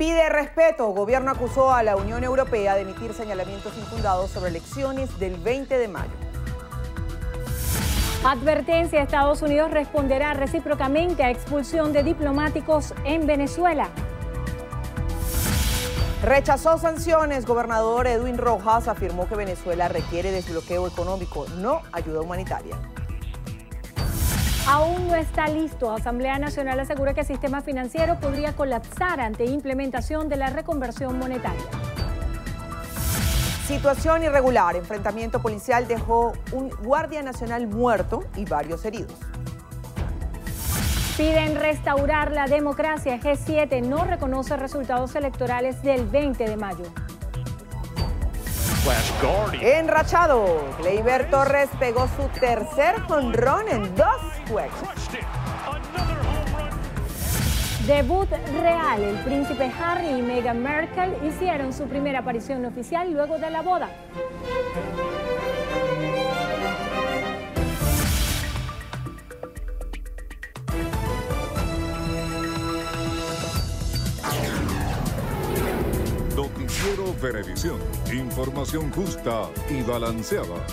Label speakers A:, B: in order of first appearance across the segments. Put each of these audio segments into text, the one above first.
A: pide respeto. Gobierno acusó a la Unión Europea de emitir señalamientos infundados sobre elecciones del 20 de mayo.
B: Advertencia, Estados Unidos responderá recíprocamente a expulsión de diplomáticos en Venezuela. Rechazó sanciones.
A: Gobernador Edwin Rojas afirmó que Venezuela requiere desbloqueo económico, no ayuda humanitaria.
B: Aún no está listo. Asamblea Nacional asegura que el sistema financiero podría colapsar ante implementación de la reconversión monetaria. Situación irregular. Enfrentamiento policial dejó un guardia nacional
A: muerto y varios heridos.
B: Piden restaurar la democracia. G7 no reconoce resultados electorales del 20 de mayo.
A: Enrachado, Gleyber Torres pegó su tercer jonrón en dos juegos.
B: Debut real, el príncipe Harry y Meghan Merkel hicieron su primera aparición oficial luego de la boda.
C: Noticiero Venevisión, Información justa y balanceada.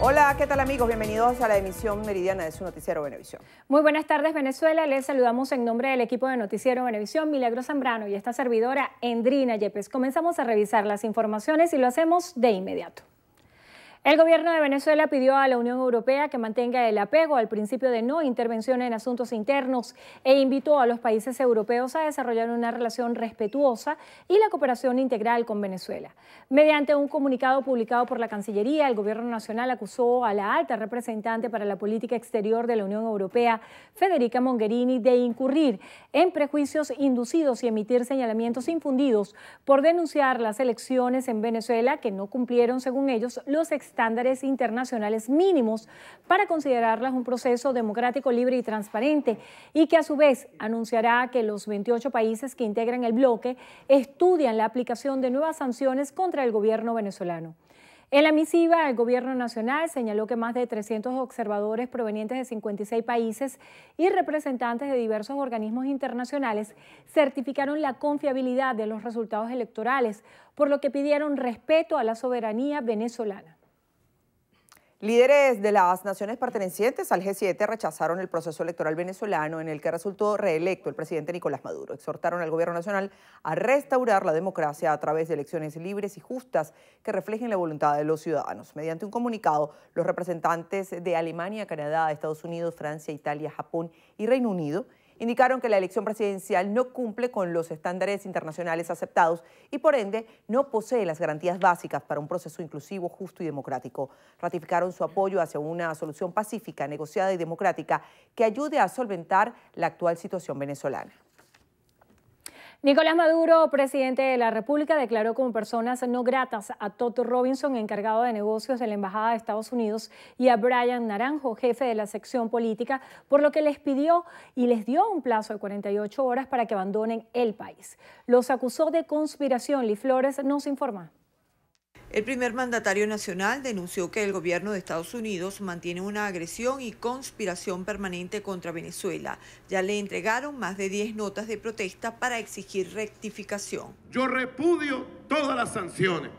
A: Hola, ¿qué tal amigos? Bienvenidos a la emisión meridiana de su noticiero Venevisión.
B: Muy buenas tardes Venezuela, les saludamos en nombre del equipo de noticiero Venevisión, Milagro Zambrano y esta servidora Endrina Yepes. Comenzamos a revisar las informaciones y lo hacemos de inmediato. El gobierno de Venezuela pidió a la Unión Europea que mantenga el apego al principio de no intervención en asuntos internos e invitó a los países europeos a desarrollar una relación respetuosa y la cooperación integral con Venezuela. Mediante un comunicado publicado por la Cancillería, el gobierno nacional acusó a la alta representante para la política exterior de la Unión Europea, Federica Mongherini, de incurrir en prejuicios inducidos y emitir señalamientos infundidos por denunciar las elecciones en Venezuela que no cumplieron, según ellos, los estándares internacionales mínimos para considerarlas un proceso democrático, libre y transparente, y que a su vez anunciará que los 28 países que integran el bloque estudian la aplicación de nuevas sanciones contra el gobierno venezolano. En la misiva, el Gobierno Nacional señaló que más de 300 observadores provenientes de 56 países y representantes de diversos organismos internacionales certificaron la confiabilidad de los resultados electorales, por lo que pidieron respeto a la soberanía venezolana.
A: Líderes de las naciones pertenecientes al G7 rechazaron el proceso electoral venezolano en el que resultó reelecto el presidente Nicolás Maduro. Exhortaron al gobierno nacional a restaurar la democracia a través de elecciones libres y justas que reflejen la voluntad de los ciudadanos. Mediante un comunicado, los representantes de Alemania, Canadá, Estados Unidos, Francia, Italia, Japón y Reino Unido indicaron que la elección presidencial no cumple con los estándares internacionales aceptados y por ende no posee las garantías básicas para un proceso inclusivo, justo y democrático. Ratificaron su apoyo hacia una solución pacífica, negociada y democrática que ayude a solventar la actual situación venezolana.
B: Nicolás Maduro, presidente de la República, declaró como personas no gratas a Toto Robinson, encargado de negocios de la Embajada de Estados Unidos, y a Brian Naranjo, jefe de la sección política, por lo que les pidió y les dio un plazo de 48 horas para que abandonen el país. Los acusó de conspiración. Lee Flores nos informa.
D: El primer mandatario nacional denunció que el gobierno de Estados Unidos mantiene una agresión y conspiración permanente contra Venezuela. Ya le entregaron más de 10 notas de protesta para exigir rectificación.
C: Yo repudio todas las sanciones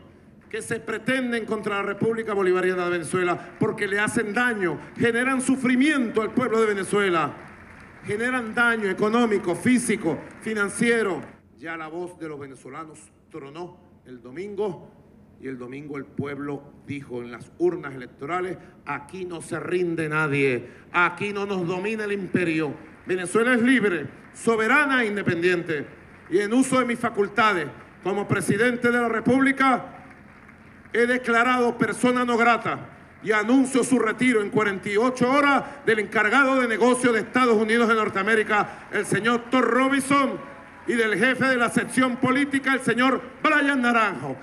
C: que se pretenden contra la República Bolivariana de Venezuela porque le hacen daño, generan sufrimiento al pueblo de Venezuela, generan daño económico, físico, financiero. Ya la voz de los venezolanos tronó el domingo y el domingo el pueblo dijo en las urnas electorales, aquí no se rinde nadie, aquí no nos domina el imperio. Venezuela es libre, soberana e independiente. Y en uso de mis facultades como presidente de la República, he declarado persona no grata y anuncio su retiro en 48 horas del encargado de negocio de Estados Unidos de Norteamérica, el señor Tor Robinson, y del jefe de la sección política, el señor Brian Naranjo.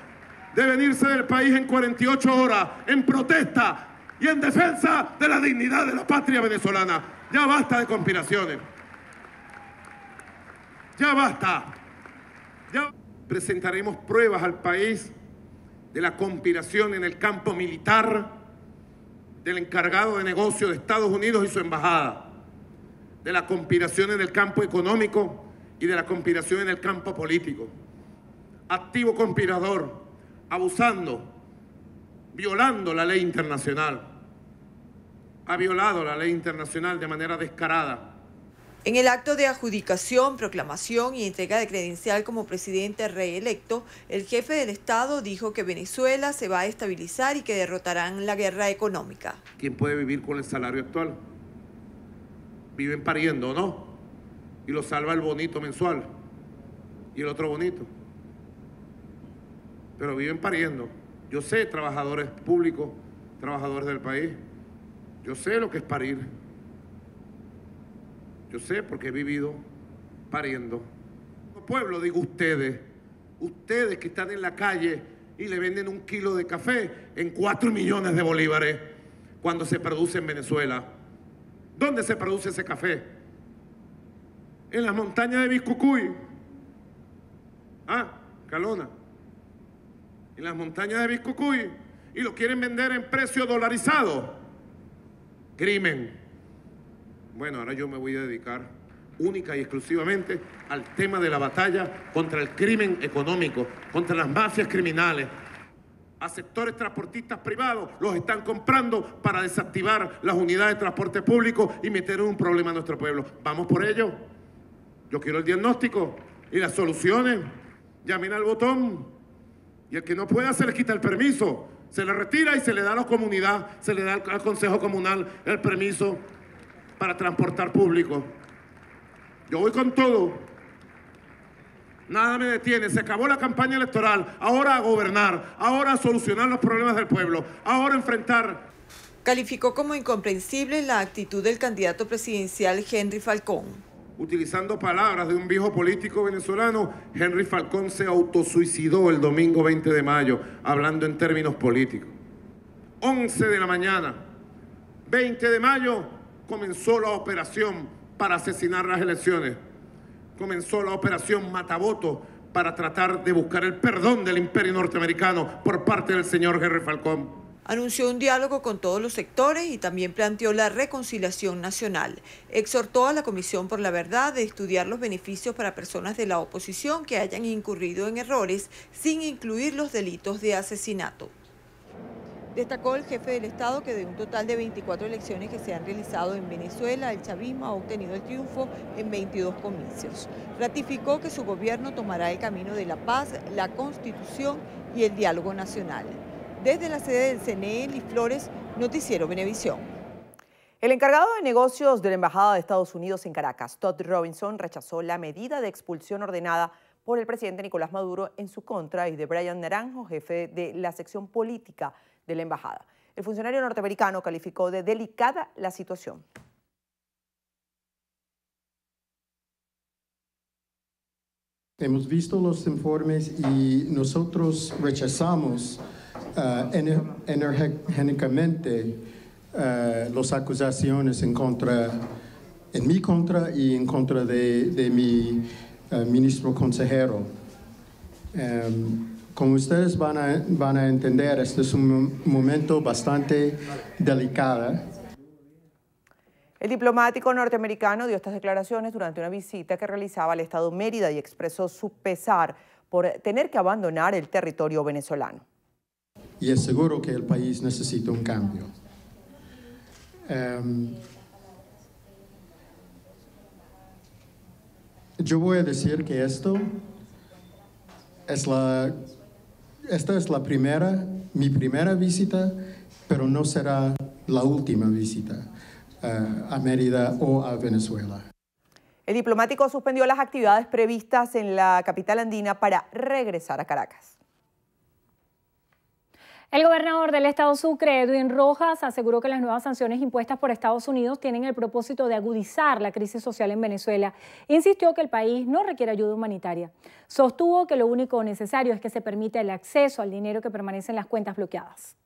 C: De venirse del país en 48 horas en protesta y en defensa de la dignidad de la patria venezolana. Ya basta de conspiraciones. Ya basta. Ya presentaremos pruebas al país de la conspiración en el campo militar del encargado de negocio de Estados Unidos y su embajada, de la conspiración en el campo económico y de la conspiración en el campo político. Activo conspirador, abusando, violando la ley internacional. Ha violado la ley internacional de manera descarada.
D: En el acto de adjudicación, proclamación y entrega de credencial como presidente reelecto, el jefe del Estado dijo que Venezuela se va a estabilizar y que derrotarán la guerra económica.
C: ¿Quién puede vivir con el salario actual? Viven pariendo, ¿no? Y lo salva el bonito mensual y el otro bonito pero viven pariendo. Yo sé trabajadores públicos, trabajadores del país. Yo sé lo que es parir. Yo sé porque he vivido pariendo. Pueblo, digo ustedes, ustedes que están en la calle y le venden un kilo de café en cuatro millones de bolívares cuando se produce en Venezuela. ¿Dónde se produce ese café? En las montañas de Biscucuy. Ah, Calona en las montañas de Biscucuy y lo quieren vender en precio dolarizado. Crimen. Bueno, ahora yo me voy a dedicar única y exclusivamente al tema de la batalla contra el crimen económico, contra las mafias criminales. A sectores transportistas privados los están comprando para desactivar las unidades de transporte público y meter un problema a nuestro pueblo. Vamos por ello. Yo quiero el diagnóstico y las soluciones. Llamen al botón y el que no pueda se le quita el permiso, se le retira y se le da a la comunidad, se le da al Consejo Comunal el permiso para transportar público. Yo voy con todo. Nada me detiene. Se acabó la campaña electoral. Ahora a
D: gobernar. Ahora a solucionar los problemas del pueblo. Ahora a enfrentar. Calificó como incomprensible la actitud del candidato presidencial Henry Falcón utilizando
C: palabras de un viejo político venezolano, Henry Falcón se autosuicidó el domingo 20 de mayo, hablando en términos políticos. 11 de la mañana, 20 de mayo, comenzó la operación para asesinar las elecciones. Comenzó la operación Mataboto para tratar de buscar el perdón del imperio norteamericano por parte del señor Henry Falcón.
D: Anunció un diálogo con todos los sectores y también planteó la reconciliación nacional. Exhortó a la Comisión por la Verdad de estudiar los beneficios para personas de la oposición que hayan incurrido en errores sin incluir los delitos de asesinato. Destacó el jefe del Estado que de un total de 24 elecciones que se han realizado en Venezuela, el chavismo ha obtenido el triunfo en 22 comicios. Ratificó que su gobierno tomará el camino de la paz, la constitución
A: y el diálogo nacional. Desde la sede del CNE, y Flores, Noticiero Venevisión. El encargado de negocios de la Embajada de Estados Unidos en Caracas, Todd Robinson, rechazó la medida de expulsión ordenada por el presidente Nicolás Maduro en su contra y de Brian Naranjo, jefe de la sección política de la embajada. El funcionario norteamericano calificó de delicada la situación.
E: Hemos visto los informes y nosotros rechazamos uh, energéticamente ah, las acusaciones en contra, en mi contra y en contra de, mi ah, ministro consejero. Em, como ustedes van a, van a entender, este es un momento bastante delicado.
A: El diplomático norteamericano dio estas declaraciones durante una visita que realizaba al estado Mérida y expresó su pesar por tener que abandonar el territorio venezolano
E: y es seguro que el país necesita un cambio. Em, yo voy a decir que esto es la, esta es la primera, mi primera visita, pero no será la última visita eh, a Mérida o a Venezuela.
A: El diplomático suspendió las actividades previstas en la capital andina para regresar a Caracas.
B: El gobernador del estado Sucre, Edwin Rojas, aseguró que las nuevas sanciones impuestas por Estados Unidos tienen el propósito de agudizar la crisis social en Venezuela. Insistió que el país no requiere ayuda humanitaria. Sostuvo que lo único necesario es que se permita el acceso al dinero que permanece en las cuentas bloqueadas.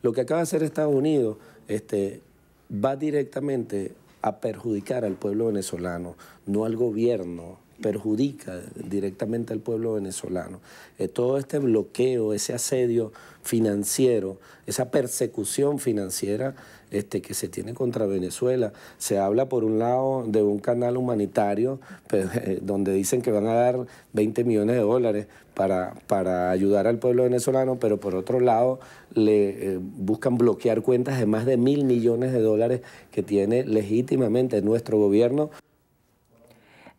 F: Lo que acaba de hacer Estados Unidos este, va directamente a perjudicar al pueblo venezolano, no al gobierno, perjudica directamente al pueblo venezolano. Eh, todo este bloqueo, ese asedio financiero, esa persecución financiera este, que se tiene contra Venezuela. Se habla por un lado de un canal humanitario pues, eh, donde dicen que van a dar 20 millones de dólares para, para ayudar al pueblo venezolano, pero por otro lado le eh, buscan bloquear cuentas de más de mil millones de dólares que tiene legítimamente nuestro gobierno.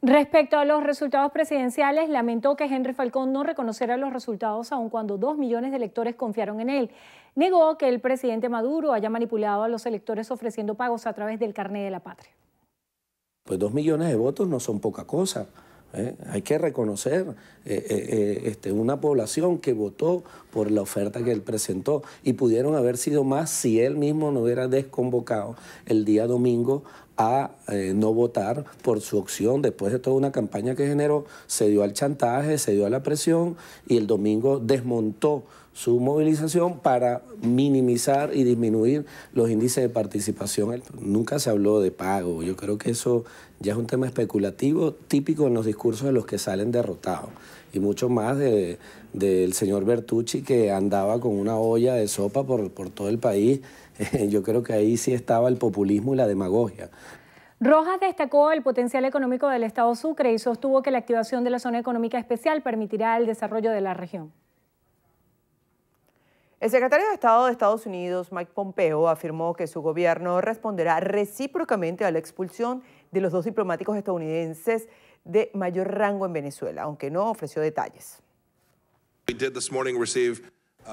B: Respecto a los resultados presidenciales, lamentó que Henry Falcón no reconociera los resultados aun cuando dos millones de electores confiaron en él. Negó que el presidente Maduro haya manipulado a los electores ofreciendo pagos a través del carné de la patria.
F: Pues dos millones de votos no son poca cosa. ¿eh? Hay que reconocer eh, eh, este, una población que votó por la oferta que él presentó y pudieron haber sido más si él mismo no hubiera desconvocado el día domingo a eh, no votar por su opción después de toda una campaña que generó, se dio al chantaje, se dio a la presión y el domingo desmontó su movilización para minimizar y disminuir los índices de participación. Nunca se habló de pago, yo creo que eso ya es un tema especulativo típico en los discursos de los que salen derrotados y mucho más del de, señor Bertucci que andaba con una olla de sopa por, por todo el país yo creo que ahí sí estaba el populismo y la demagogia.
B: Rojas destacó el potencial económico del Estado Sucre y sostuvo que la activación de la zona económica especial permitirá el desarrollo de la región.
A: El secretario de Estado de Estados Unidos, Mike Pompeo, afirmó que su gobierno responderá recíprocamente a la expulsión de los dos diplomáticos estadounidenses de mayor rango en Venezuela, aunque no ofreció detalles.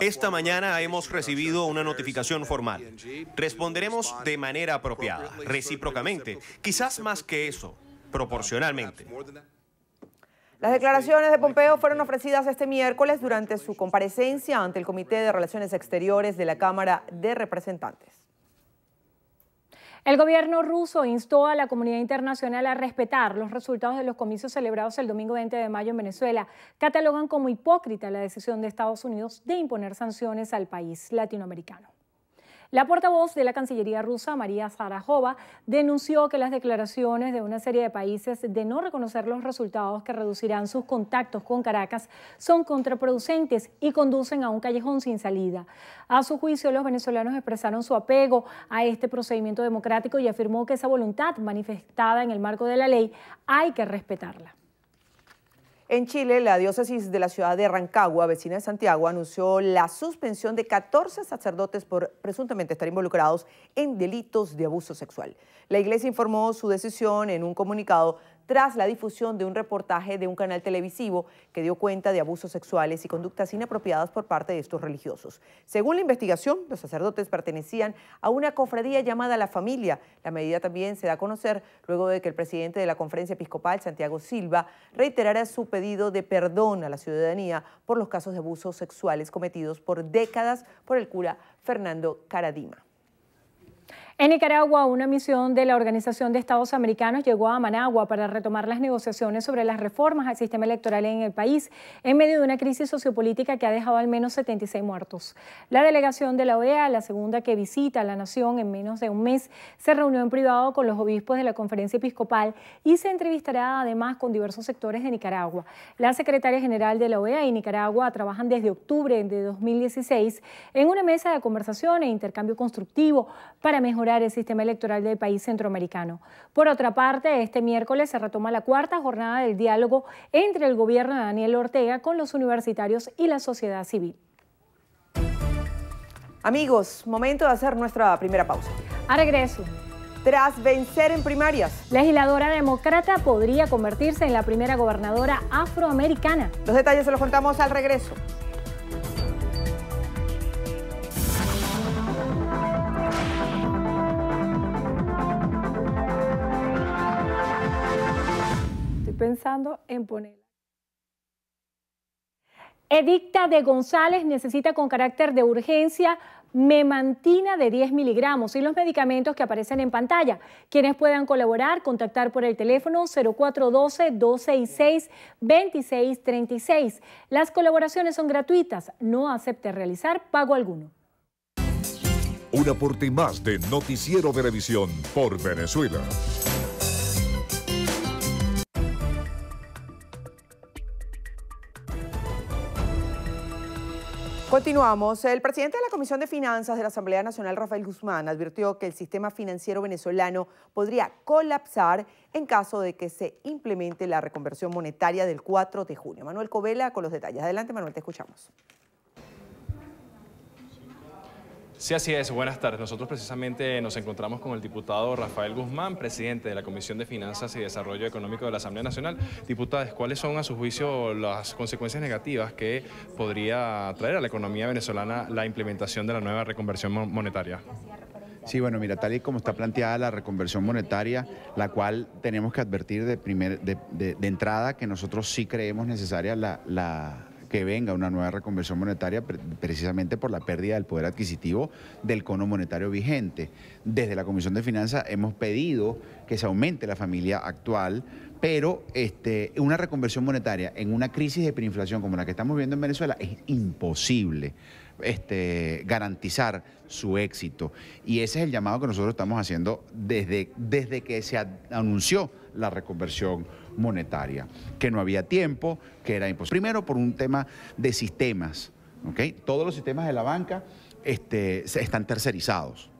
G: Esta mañana hemos recibido una notificación formal. Responderemos de manera apropiada, recíprocamente, quizás más que eso, proporcionalmente.
A: Las declaraciones de Pompeo fueron ofrecidas este miércoles durante su comparecencia ante el Comité de Relaciones Exteriores de la Cámara de Representantes.
B: El gobierno ruso instó a la comunidad internacional a respetar los resultados de los comicios celebrados el domingo 20 de mayo en Venezuela. Catalogan como hipócrita la decisión de Estados Unidos de imponer sanciones al país latinoamericano. La portavoz de la Cancillería rusa, María Zarajova, denunció que las declaraciones de una serie de países de no reconocer los resultados que reducirán sus contactos con Caracas son contraproducentes y conducen a un callejón sin salida. A su juicio, los venezolanos expresaron su apego a este procedimiento democrático y afirmó que esa voluntad manifestada en el marco de la ley hay que respetarla.
A: En Chile, la diócesis de la ciudad de Rancagua, vecina de Santiago, anunció la suspensión de 14 sacerdotes por presuntamente estar involucrados en delitos de abuso sexual. La iglesia informó su decisión en un comunicado tras la difusión de un reportaje de un canal televisivo que dio cuenta de abusos sexuales y conductas inapropiadas por parte de estos religiosos. Según la investigación, los sacerdotes pertenecían a una cofradía llamada La Familia. La medida también se da a conocer luego de que el presidente de la Conferencia Episcopal, Santiago Silva, reiterara su pedido de perdón a la ciudadanía por los casos de abusos sexuales cometidos por décadas por el cura Fernando Caradima.
B: En Nicaragua, una misión de la Organización de Estados Americanos llegó a Managua para retomar las negociaciones sobre las reformas al sistema electoral en el país, en medio de una crisis sociopolítica que ha dejado al menos 76 muertos. La delegación de la OEA, la segunda que visita la nación en menos de un mes, se reunió en privado con los obispos de la conferencia episcopal y se entrevistará además con diversos sectores de Nicaragua. La secretaria general de la OEA y Nicaragua trabajan desde octubre de 2016 en una mesa de conversación e intercambio constructivo para mejorar el sistema electoral del país centroamericano. Por otra parte, este miércoles se retoma la cuarta jornada del diálogo entre el gobierno de Daniel Ortega con los universitarios y la sociedad civil.
A: Amigos, momento de hacer
B: nuestra primera pausa. A regreso. Tras vencer en primarias, legisladora demócrata podría convertirse en la primera gobernadora afroamericana. Los detalles se los contamos al regreso. pensando en ponerla. Edicta de González necesita con carácter de urgencia memantina de 10 miligramos y los medicamentos que aparecen en pantalla. Quienes puedan colaborar, contactar por el teléfono 0412-266-2636. Las colaboraciones son gratuitas, no acepte realizar pago alguno.
C: Un aporte más de Noticiero de Televisión por Venezuela.
A: Continuamos. El presidente de la Comisión de Finanzas de la Asamblea Nacional, Rafael Guzmán, advirtió que el sistema financiero venezolano podría colapsar en caso de que se implemente la reconversión monetaria del 4 de junio. Manuel Covela con los detalles. Adelante, Manuel, te escuchamos.
H: Sí, así es. Buenas tardes. Nosotros precisamente nos encontramos con el diputado Rafael Guzmán, presidente de la Comisión de Finanzas y Desarrollo Económico de la Asamblea Nacional. Diputados, ¿cuáles son a su juicio las consecuencias negativas que podría traer a la economía venezolana la implementación de la nueva reconversión monetaria?
I: Sí, bueno, mira, tal y como está planteada la reconversión monetaria, la cual tenemos que advertir de, primer, de, entrada que nosotros sí creemos necesaria la, la que venga una nueva reconversión monetaria precisamente por la pérdida del poder adquisitivo del cono monetario vigente. Desde la Comisión de Finanzas hemos pedido que se aumente la familia actual, pero este, una reconversión monetaria en una crisis de hiperinflación como la que estamos viendo en Venezuela es imposible. Este, garantizar su éxito. Y ese es el llamado que nosotros estamos haciendo desde, desde que se anunció la reconversión monetaria, que no había tiempo, que era imposible. Primero por un tema de sistemas, ¿ok? Todos los sistemas de la banca este, están tercerizados.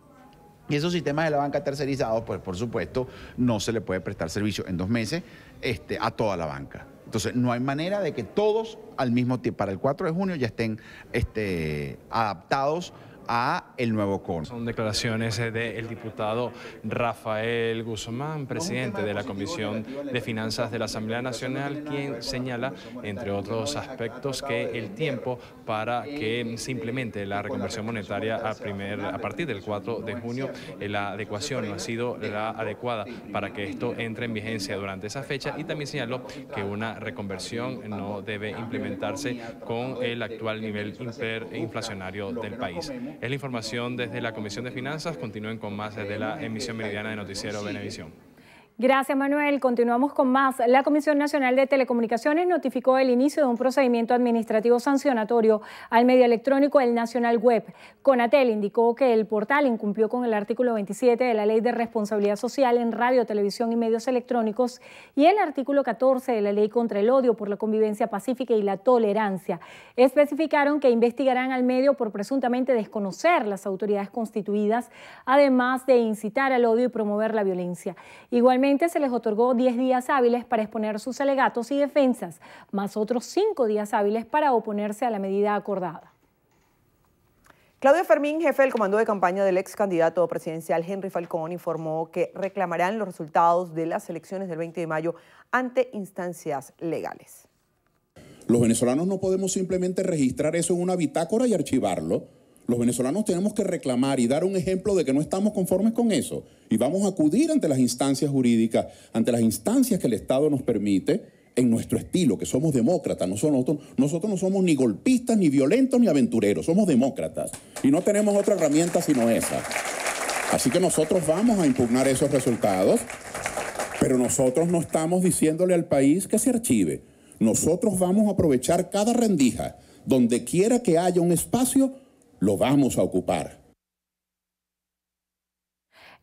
I: Y esos sistemas de la banca tercerizados, pues por supuesto, no se le puede prestar servicio en dos meses este, a toda la banca. Entonces, no hay manera de que todos al mismo tiempo, para el 4 de junio, ya estén este, adaptados a el nuevo CON. Son
H: declaraciones eh, del diputado Rafael Guzmán, presidente de la Comisión de Finanzas de la Asamblea Nacional, quien señala, entre otros aspectos, que el tiempo para que se implemente la reconversión monetaria a, primer, a partir del 4 de junio, eh, la adecuación no ha sido la adecuada para que esto entre en vigencia durante esa fecha y también señaló que una reconversión no debe implementarse con el actual nivel inflacionario del país. Es la información desde la Comisión de Finanzas. Continúen con más desde la emisión meridiana de Noticiero Benevisión.
B: Gracias, Manuel. Continuamos con más. La Comisión Nacional de Telecomunicaciones notificó el inicio de un procedimiento administrativo sancionatorio al medio electrónico El Nacional Web. Conatel indicó que el portal incumplió con el artículo 27 de la Ley de Responsabilidad Social en Radio, Televisión y Medios Electrónicos y el artículo 14 de la Ley contra el Odio por la Convivencia Pacífica y la Tolerancia. Especificaron que investigarán al medio por presuntamente desconocer las autoridades constituidas, además de incitar al odio y promover la violencia. Igualmente, se les otorgó 10 días hábiles para exponer sus alegatos y defensas, más otros 5 días hábiles para oponerse a la medida acordada.
A: Claudio Fermín, jefe del comando de campaña del ex candidato presidencial Henry Falcón, informó que reclamarán los resultados de las elecciones del 20 de mayo ante instancias legales.
C: Los venezolanos no podemos simplemente registrar eso en una bitácora y archivarlo los venezolanos tenemos que reclamar y dar un ejemplo de que no estamos conformes con eso. Y vamos a acudir ante las instancias jurídicas, ante las instancias que el Estado nos permite en nuestro estilo, que somos demócratas. Nosotros, nosotros no somos ni golpistas, ni violentos, ni aventureros. Somos demócratas. Y no tenemos otra herramienta sino esa. Así que nosotros vamos a impugnar esos resultados, pero nosotros no estamos diciéndole al país que se archive. Nosotros vamos a aprovechar cada rendija, donde quiera que haya un espacio lo vamos a ocupar.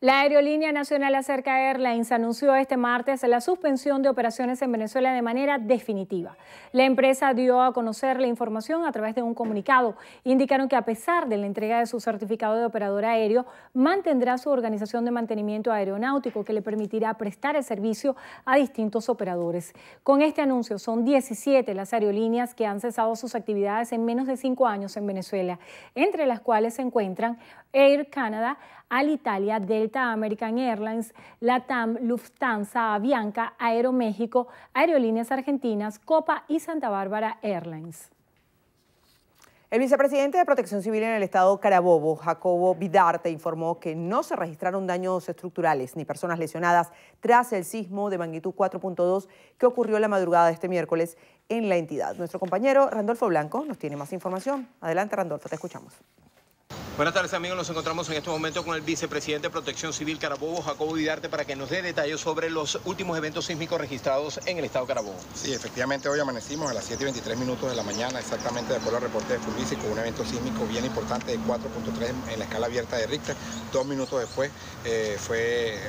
B: La aerolínea nacional Acerca Airlines anunció este martes la suspensión de operaciones en Venezuela de manera definitiva. La empresa dio a conocer la información a través de un comunicado. Indicaron que a pesar de la entrega de su certificado de operador aéreo, mantendrá su organización de mantenimiento aeronáutico que le permitirá prestar el servicio a distintos operadores. Con este anuncio son 17 las aerolíneas que han cesado sus actividades en menos de cinco años en Venezuela, entre las cuales se encuentran Air Canada, Italia, Delta American Airlines, Latam, Lufthansa, Avianca, Aeroméxico, Aerolíneas Argentinas, Copa y Santa Bárbara Airlines.
A: El vicepresidente de Protección Civil en el estado Carabobo, Jacobo Vidarte, informó que no se registraron daños estructurales ni personas lesionadas tras el sismo de magnitud 4.2 que ocurrió la madrugada de este miércoles en la entidad. Nuestro compañero Randolfo Blanco nos tiene más información. Adelante, Randolfo, te escuchamos.
G: Buenas tardes amigos, nos encontramos en este momento con el vicepresidente de Protección Civil Carabobo, Jacobo Vidarte, para que nos dé detalles sobre los últimos eventos sísmicos registrados en el estado de Carabobo. Sí, efectivamente hoy
J: amanecimos a las 7 y 23 minutos de la mañana, exactamente después del reporte de Fulvisi, con un evento sísmico bien importante de 4.3 en la escala abierta de Richter. Dos minutos después eh, fue,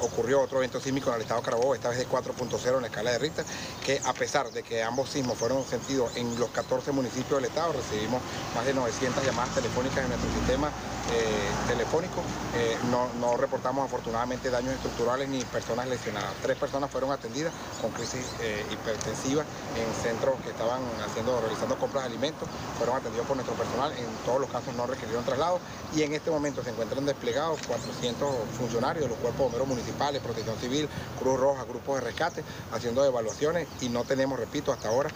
J: ocurrió otro evento sísmico en el estado de Carabobo, esta vez de 4.0 en la escala de Richter, que a pesar de que ambos sismos fueron sentidos en los 14 municipios del estado, recibimos más de 900 llamadas telefónicas en nuestro sistema eh, telefónico. Eh, no, reportamos afortunadamente daños estructurales ni personas lesionadas. Tres personas fueron atendidas con crisis eh, hipertensiva en centros que estaban haciendo, realizando compras de alimentos. Fueron atendidos por nuestro personal. En todos los casos no requirieron traslado y en este momento se encuentran desplegados 400 funcionarios de los cuerpos bomberos municipales, protección civil, Cruz Roja, grupos de rescate, haciendo evaluaciones y no tenemos, repito, hasta ahora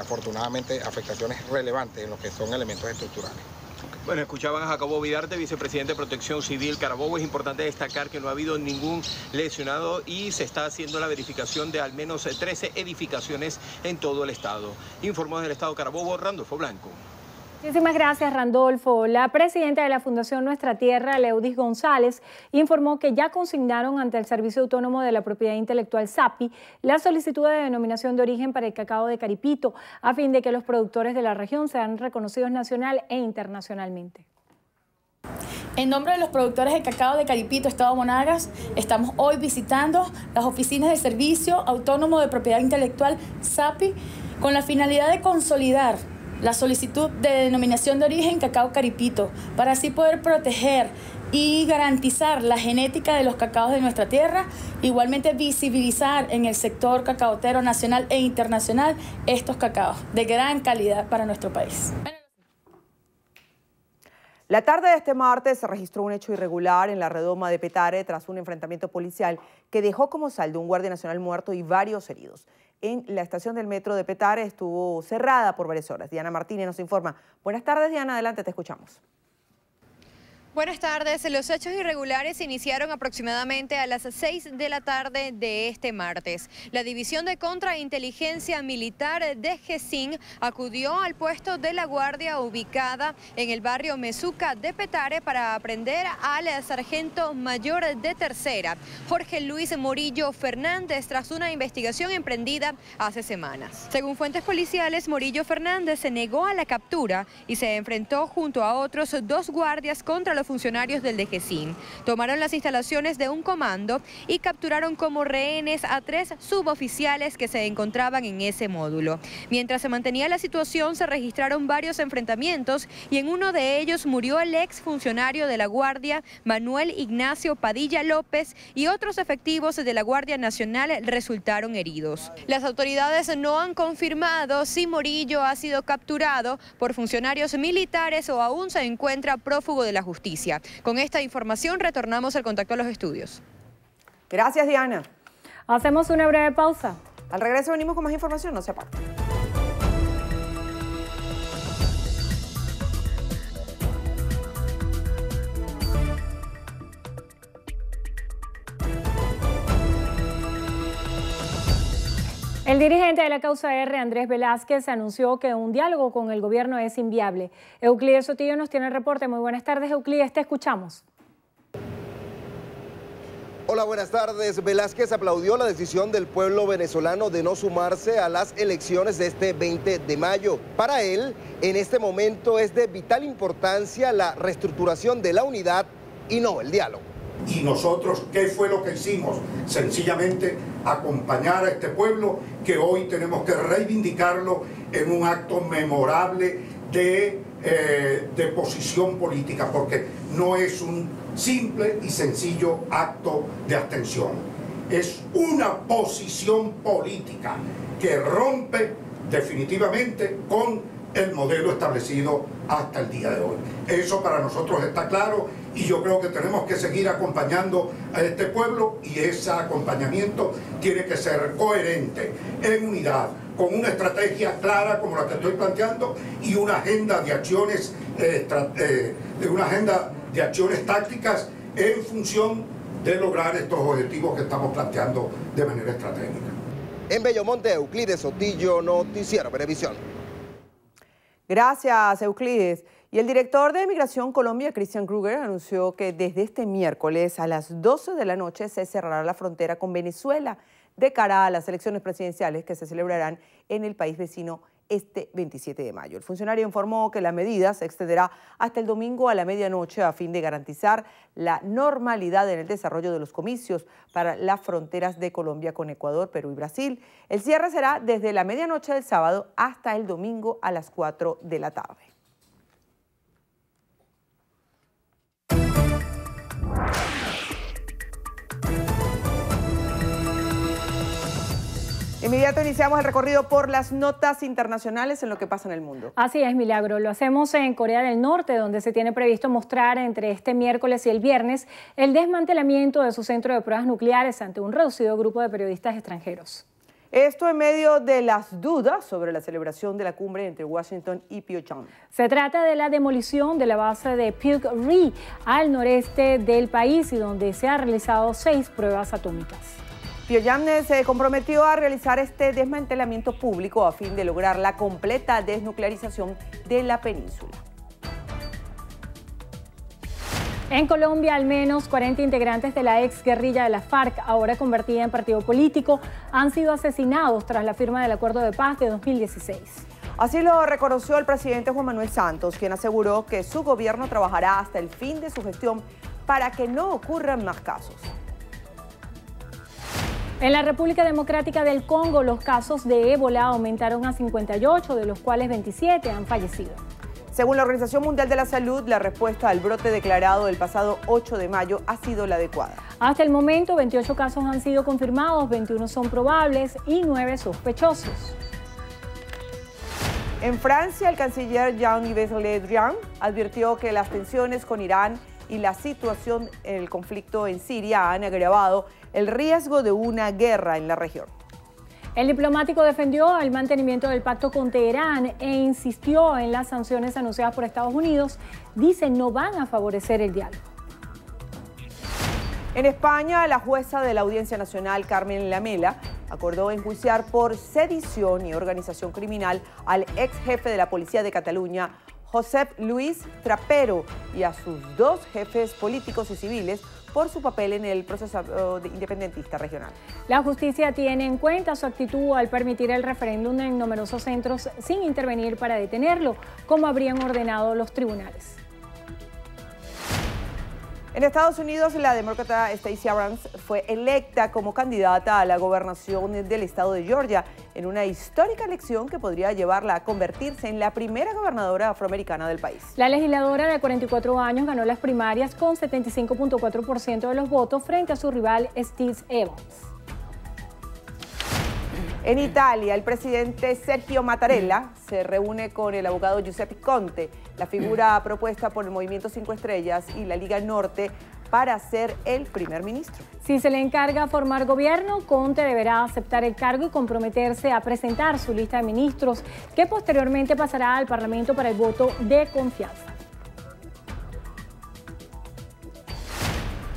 J: afortunadamente afectaciones relevantes en lo que son elementos estructurales.
G: Bueno, escuchaban a Jacobo Vidarte, vicepresidente de Protección Civil Carabobo. Es importante destacar que no ha habido ningún lesionado y se está haciendo la verificación de al menos 13 edificaciones en todo el estado. Informó del estado Carabobo, Randolfo Blanco.
B: Muchísimas gracias, Randolfo. La presidenta de la Fundación Nuestra Tierra, Leudis González, informó que ya consignaron ante el Servicio Autónomo de la Propiedad Intelectual SAPI la solicitud de denominación de origen para el cacao de Caripito, a fin de que los productores de la región sean reconocidos nacional e internacionalmente. En nombre de los
K: productores de cacao de Caripito, Estado Monagas, estamos hoy visitando las oficinas del Servicio Autónomo de Propiedad Intelectual SAPI con la finalidad de consolidar la solicitud de denominación de origen cacao caripito, para así poder proteger y garantizar la genética de los cacaos de nuestra tierra, igualmente visibilizar en el sector cacaotero nacional e internacional estos cacaos de gran calidad para nuestro país.
A: La tarde de este martes se registró un hecho irregular en la redoma de Petare tras un enfrentamiento policial que dejó como saldo un guardia nacional muerto y varios heridos en la estación del metro de Petare estuvo cerrada por varias horas. Diana Martínez nos informa. Buenas tardes, Diana, adelante, te escuchamos.
L: Buenas tardes. Los hechos irregulares iniciaron aproximadamente a las 6 de la tarde de este martes. La División de Contrainteligencia Militar de GESIN acudió al puesto de la guardia ubicada en el barrio Mezuca de Petare para aprender al sargento mayor de tercera, Jorge Luis Morillo Fernández, tras una investigación emprendida hace semanas. Según fuentes policiales, Morillo Fernández se negó a la captura y se enfrentó junto a otros dos guardias contra funcionarios del DGCIN. Tomaron las instalaciones de un comando y capturaron como rehenes a tres suboficiales que se encontraban en ese módulo. Mientras se mantenía la situación, se registraron varios enfrentamientos y en uno de ellos murió el ex funcionario de la Guardia, Manuel Ignacio Padilla López, y otros efectivos de la Guardia Nacional resultaron heridos. Las autoridades no han confirmado si Morillo ha sido capturado por funcionarios militares o aún se encuentra prófugo de la justicia. Con esta información
A: retornamos al contacto a los estudios. Gracias, Diana. Hacemos una breve pausa. Al regreso venimos con más información, no se aparten.
B: El dirigente de la causa R, Andrés Velázquez, anunció que un diálogo con el gobierno es inviable. Euclides Sotillo nos tiene el reporte. Muy buenas tardes, Euclides, te escuchamos.
J: Hola, buenas tardes. Velázquez aplaudió la decisión del pueblo venezolano de no sumarse a las elecciones de este 20 de mayo. Para él, en este momento es de vital importancia la reestructuración de la unidad y no el diálogo. Y nosotros, ¿qué fue lo que hicimos? Sencillamente acompañar a este pueblo que hoy tenemos que reivindicarlo en un acto memorable de, eh, de posición política, porque no es un simple y sencillo acto de abstención. Es una posición política que rompe definitivamente con el modelo establecido hasta el día de hoy. Eso para nosotros está claro y yo creo que tenemos que seguir acompañando a este pueblo y ese acompañamiento tiene que ser coherente, en unidad, con una estrategia clara como la que estoy planteando y una agenda de acciones, eh, eh, una agenda de acciones tácticas en función de lograr estos objetivos que estamos planteando de manera estratégica. En Bellomonte, Euclides Sotillo, Noticiero Televisión.
A: Gracias, Euclides. Y el director de Migración Colombia, Christian Kruger, anunció que desde este miércoles a las 12 de la noche se cerrará la frontera con Venezuela de cara a las elecciones presidenciales que se celebrarán en el país vecino este 27 de mayo. El funcionario informó que la medida se extenderá hasta el domingo a la medianoche a fin de garantizar la normalidad en el desarrollo de los comicios para las fronteras de Colombia con Ecuador, Perú y Brasil. El cierre será desde la medianoche del sábado hasta el domingo a las 4 de la tarde. inmediato iniciamos el recorrido por las notas internacionales en lo que pasa en el mundo.
B: Así es, Milagro. Lo hacemos en Corea del Norte, donde se tiene previsto mostrar entre este miércoles y el viernes el desmantelamiento de su centro de pruebas nucleares ante un reducido grupo de periodistas extranjeros.
A: Esto en medio de las dudas sobre la celebración de la cumbre entre Washington y
B: Pyongyang. Se trata de la demolición de la base de pyuk al noreste del país y donde se han realizado seis pruebas atómicas. Pyongyang se comprometió
A: a realizar este desmantelamiento público a fin de lograr la completa desnuclearización
B: de la península. En Colombia, al menos 40 integrantes de la ex guerrilla de la FARC, ahora convertida en partido político, han sido asesinados tras la firma del acuerdo de paz de 2016.
A: Así lo reconoció el presidente Juan Manuel Santos, quien aseguró que su gobierno trabajará hasta el fin de su gestión para
B: que no ocurran más casos. En la República Democrática del Congo los casos de ébola aumentaron a 58, de los cuales 27 han fallecido.
A: Según la Organización Mundial de la Salud, la respuesta al brote declarado el pasado 8 de
B: mayo ha sido la adecuada. Hasta el momento, 28 casos han sido confirmados, 21 son probables y 9 sospechosos. En Francia, el canciller
A: Jean-Yves Le Drian advirtió que las tensiones con Irán y la situación, en el conflicto en Siria han agravado el riesgo de una guerra en la región.
B: El diplomático defendió el mantenimiento del pacto con Teherán e insistió en las sanciones anunciadas por Estados Unidos. Dice no van a favorecer el diálogo.
A: En España, la jueza de la Audiencia Nacional, Carmen Lamela, acordó enjuiciar por sedición y organización criminal al ex jefe de la Policía de Cataluña, Josep Luis Trapero y a sus dos jefes políticos y
B: civiles por su papel en el proceso independentista regional. La justicia tiene en cuenta su actitud al permitir el referéndum en numerosos centros sin intervenir para detenerlo, como habrían ordenado los tribunales. En Estados
A: Unidos, la demócrata Stacey Abrams fue electa como candidata a la gobernación del estado de Georgia en una histórica elección que podría llevarla a convertirse en la primera gobernadora afroamericana del país.
B: La legisladora de 44 años ganó las primarias con 75.4% de los votos frente a su rival Steve Evans.
A: En Italia, el presidente Sergio Mattarella se reúne con el abogado Giuseppe Conte, la figura propuesta por el Movimiento Cinco Estrellas y la Liga Norte
B: para ser el primer ministro. Si se le encarga formar gobierno, Conte deberá aceptar el cargo y comprometerse a presentar su lista de ministros, que posteriormente pasará al Parlamento para el voto de confianza.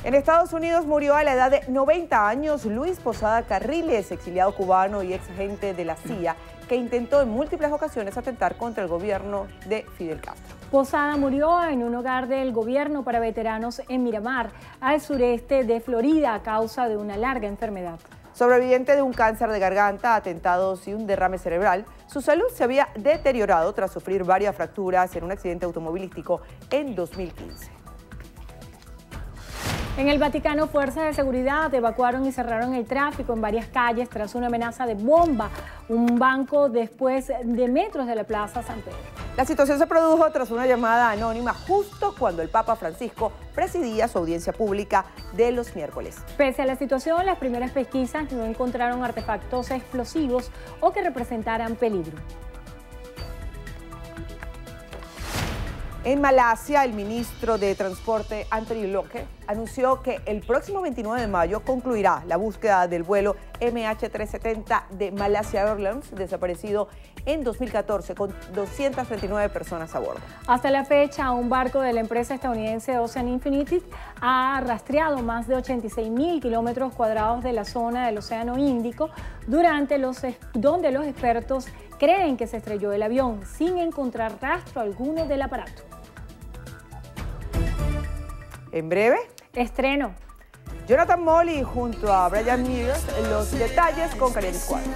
A: En Estados Unidos murió a la edad de 90 años Luis Posada Carriles, exiliado cubano y ex agente de la CIA, que intentó en múltiples ocasiones atentar contra el gobierno de Fidel
B: Castro. Posada murió en un hogar del gobierno para veteranos en Miramar, al sureste de Florida, a causa de una larga enfermedad.
A: Sobreviviente de un cáncer de garganta, atentados y un derrame cerebral, su salud se había deteriorado tras sufrir varias fracturas en un accidente automovilístico en 2015.
B: En el Vaticano, fuerzas de seguridad evacuaron y cerraron el tráfico en varias calles tras una amenaza de bomba. Un banco después de metros de la Plaza San Pedro. La
A: situación se produjo tras una llamada anónima justo cuando el Papa Francisco presidía su audiencia pública de los miércoles.
B: Pese a la situación, las primeras pesquisas no encontraron artefactos explosivos o que representaran peligro.
A: En Malasia, el ministro de Transporte, Anthony Locke, anunció que el próximo 29 de mayo concluirá la búsqueda del vuelo MH370 de Malasia Airlines, desaparecido en 2014, con 239 personas a bordo.
B: Hasta la fecha, un barco de la empresa estadounidense Ocean Infinity ha rastreado más de 86 mil kilómetros cuadrados de la zona del Océano Índico, durante los, donde los expertos creen que se estrelló el avión, sin encontrar rastro alguno del aparato
A: en breve. Estreno. Jonathan Molly junto a Brian en los detalles con Karen 4.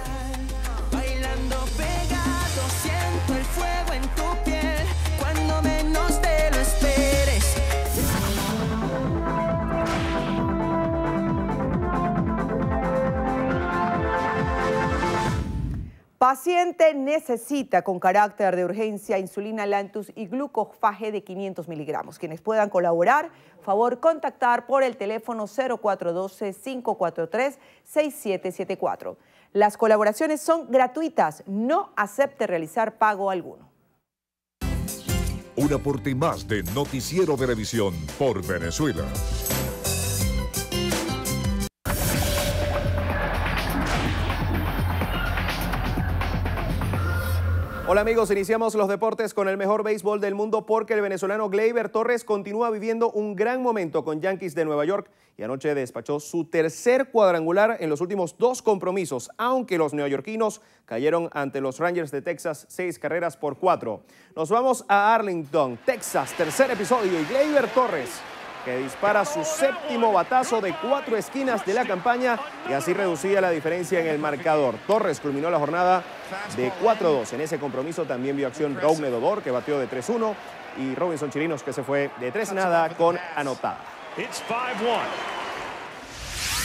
A: Paciente necesita con carácter de urgencia insulina Lantus y glucofaje de 500 miligramos. Quienes puedan colaborar, favor contactar por el teléfono 0412-543-6774. Las colaboraciones son gratuitas, no acepte realizar pago alguno.
C: Un aporte más de Noticiero Televisión por Venezuela.
G: Hola amigos, iniciamos los deportes con el mejor béisbol del mundo porque el venezolano Gleyber Torres continúa viviendo un gran momento con Yankees de Nueva York y anoche despachó su tercer cuadrangular en los últimos dos compromisos, aunque los neoyorquinos cayeron ante los Rangers de Texas seis carreras por cuatro. Nos vamos a Arlington, Texas, tercer episodio y Gleyber Torres que dispara su séptimo batazo de cuatro esquinas de la campaña y así reducía la diferencia en el marcador. Torres culminó la jornada de 4-2. En ese compromiso también vio acción Raúl Dodor, que batió de 3-1, y Robinson Chirinos, que se fue de 3 nada con anotada.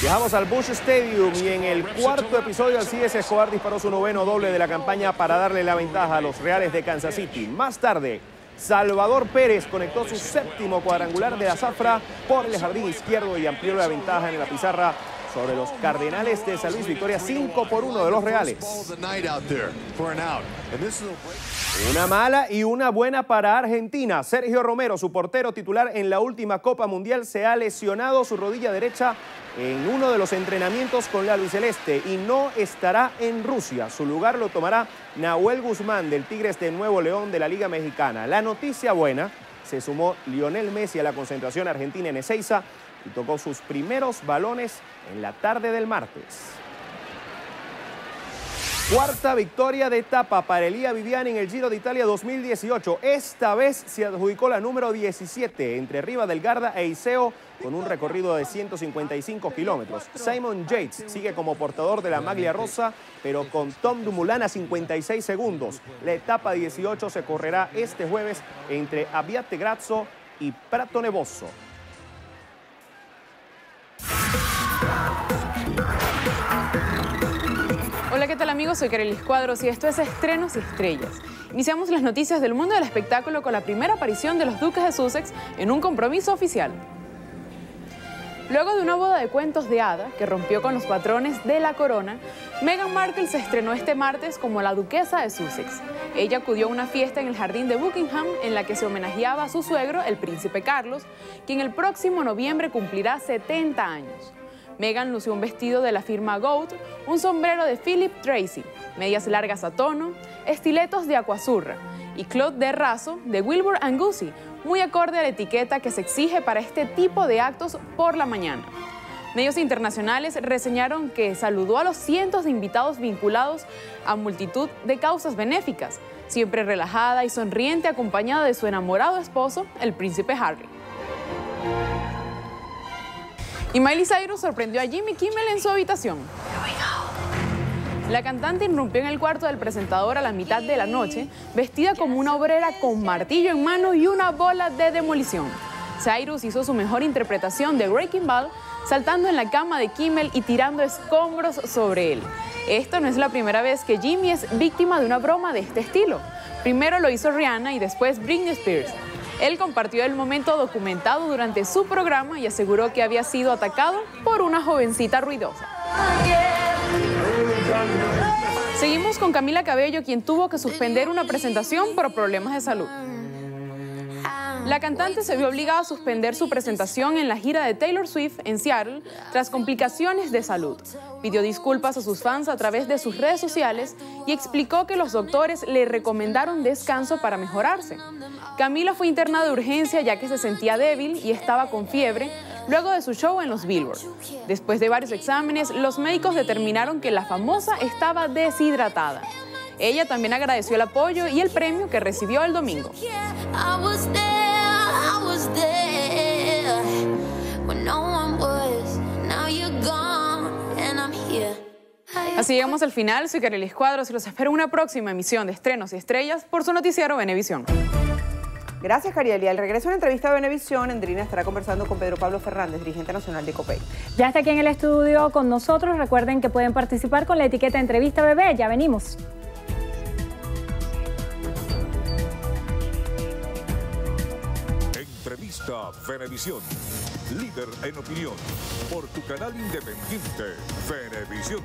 G: Llegamos al Bush Stadium y en el cuarto episodio ese Escobar disparó su noveno doble de la campaña para darle la ventaja a los Reales de Kansas City. Más tarde, Salvador Pérez conectó su séptimo cuadrangular de la zafra por el jardín izquierdo y amplió la ventaja en la pizarra sobre los Cardenales de San Luis. Victoria 5 por 1 de los Reales. Una mala y una buena para Argentina. Sergio Romero, su portero titular en la última Copa Mundial, se ha lesionado su rodilla derecha en uno de los entrenamientos con la Celeste y no estará en Rusia. Su lugar lo tomará Nahuel Guzmán del Tigres de Nuevo León de la Liga Mexicana. La noticia buena, se sumó Lionel Messi a la concentración argentina en Ezeiza y tocó sus primeros balones en la tarde del martes. Cuarta victoria de etapa para Elía Viviani en el Giro de Italia 2018. Esta vez se adjudicó la número 17 entre Riva del Garda e Iseo con un recorrido de 155 kilómetros. Simon Yates sigue como portador de la maglia rosa, pero con Tom Dumoulin a 56 segundos. La etapa 18 se correrá este jueves entre Aviate Grazzo y Prato Nevoso.
K: Hola, ¿qué tal amigos? Soy Karelis Cuadros y esto es Estrenos y Estrellas. Iniciamos las noticias del mundo del espectáculo con la primera aparición de los Duques de Sussex en un compromiso oficial. Luego de una boda de cuentos de hada que rompió con los patrones de la corona, Meghan Markle se estrenó este martes como la duquesa de Sussex. Ella acudió a una fiesta en el jardín de Buckingham en la que se homenajeaba a su suegro, el príncipe Carlos, quien el próximo noviembre cumplirá 70 años. Meghan lució un vestido de la firma Goat, un sombrero de Philip Tracy, medias largas a tono, estiletos de acuazurra y Claude de raso de Wilbur Goosey, muy acorde a la etiqueta que se exige para este tipo de actos por la mañana. Medios internacionales reseñaron que saludó a los cientos de invitados vinculados a multitud de causas benéficas, siempre relajada y sonriente acompañada de su enamorado esposo, el príncipe Harry. Y Miley Cyrus sorprendió a Jimmy Kimmel en su habitación. La cantante irrumpió en el cuarto del presentador a la mitad de la noche, vestida como una obrera con martillo en mano y una bola de demolición. Cyrus hizo su mejor interpretación de Breaking Ball, saltando en la cama de Kimmel y tirando escombros sobre él. Esto no es la primera vez que Jimmy es víctima de una broma de este estilo. Primero lo hizo Rihanna y después Britney Spears. Él compartió el momento documentado durante su programa y aseguró que había sido atacado por una jovencita ruidosa. Seguimos con Camila Cabello, quien tuvo que suspender una presentación por problemas de salud. La cantante se vio obligada a suspender su presentación en la gira de Taylor Swift en Seattle tras complicaciones de salud. Pidió disculpas a sus fans a través de sus redes sociales y explicó que los doctores le recomendaron descanso para mejorarse. Camila fue internada de urgencia ya que se sentía débil y estaba con fiebre, luego de su show en los Billboard. Después de varios exámenes, los médicos determinaron que la famosa estaba deshidratada. Ella también agradeció el apoyo y el premio que recibió el domingo. Así llegamos al final. Soy Carelis Escuadro y los espero en una próxima emisión de Estrenos y Estrellas por su noticiero Venevisión.
A: Gracias, Cariel. Y al regreso de la entrevista de Benevisión, Endrina estará conversando con Pedro Pablo Fernández, dirigente nacional de COPEI.
B: Ya está aquí en el estudio con nosotros. Recuerden que pueden participar con la etiqueta Entrevista Bebé. Ya venimos.
C: Entrevista Televisión, líder en opinión, por tu canal independiente, Televisión.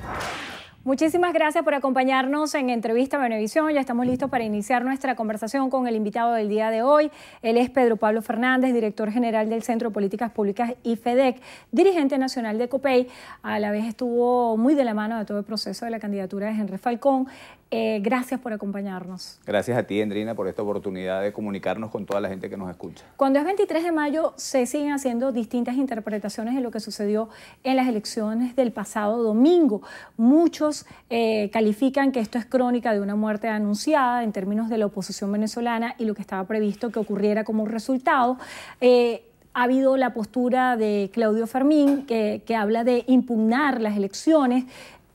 B: Muchísimas gracias por acompañarnos en Entrevista Benevisión. Ya estamos listos para iniciar nuestra conversación con el invitado del día de hoy. Él es Pedro Pablo Fernández, director general del Centro de Políticas Públicas y FEDEC, dirigente nacional de COPEI. A la vez estuvo muy de la mano de todo el proceso de la candidatura de Henry Falcón. Eh, gracias por acompañarnos.
M: Gracias a ti, Endrina, por esta oportunidad de comunicarnos con toda la gente que nos escucha.
B: Cuando es 23 de mayo, se siguen haciendo distintas interpretaciones de lo que sucedió en las elecciones del pasado domingo. Muchos eh, califican que esto es crónica de una muerte anunciada en términos de la oposición venezolana y lo que estaba previsto que ocurriera como resultado. Eh, ha habido la postura de Claudio Fermín, que habla de impugnar las elecciones,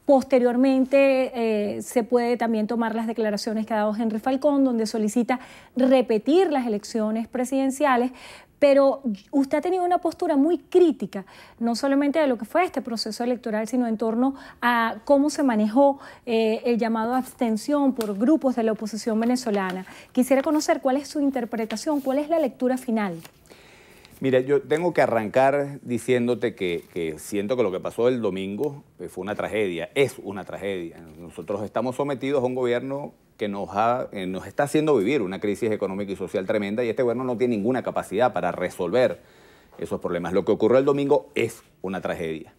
B: Posteriormente eh, se puede también tomar las declaraciones que ha dado Henry Falcón, donde solicita repetir las elecciones presidenciales, pero usted ha tenido una postura muy crítica, no solamente de lo que fue este proceso electoral, sino en torno a cómo se manejó eh, el llamado abstención por grupos de la oposición venezolana. Quisiera conocer cuál es su interpretación, cuál es la lectura final.
M: Mira, yo tengo que arrancar diciéndote que, siento que lo que pasó el domingo eh, fue una tragedia, es una tragedia. Nosotros estamos sometidos a un gobierno que eh, nos, está haciendo vivir una crisis económica y social tremenda y este gobierno no tiene ninguna capacidad para resolver esos problemas. Lo que ocurrió el domingo es una tragedia.